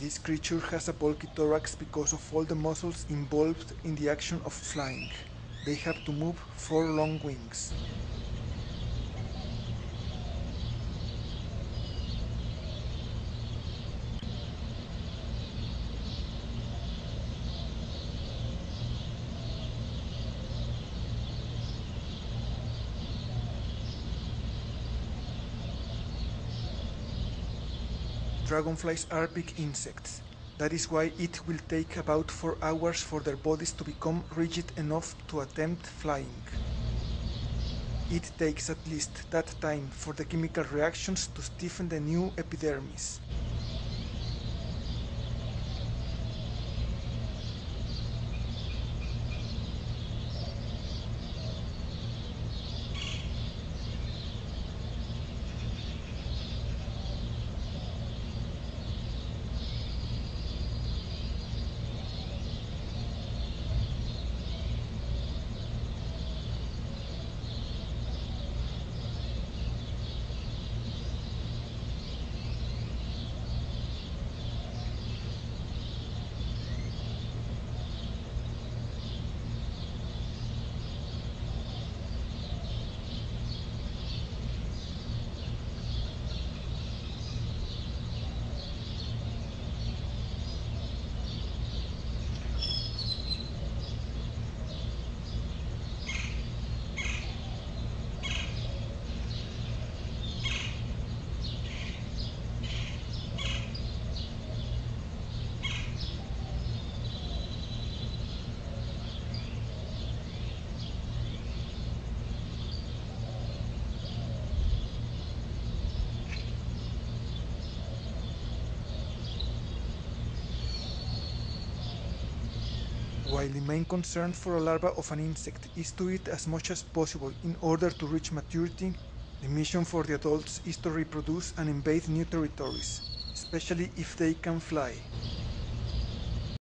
This creature has a bulky thorax because of all the muscles involved in the action of flying; they have to move four long wings. Dragonflies are big insects. That is why it will take about 4 hours for their bodies to become rigid enough to attempt flying. It takes at least that time for the chemical reactions to stiffen the new epidermis. While the main concern for a larva of an insect is to eat as much as possible in order to reach maturity, the mission for the adults is to reproduce and invade new territories, especially if they can fly.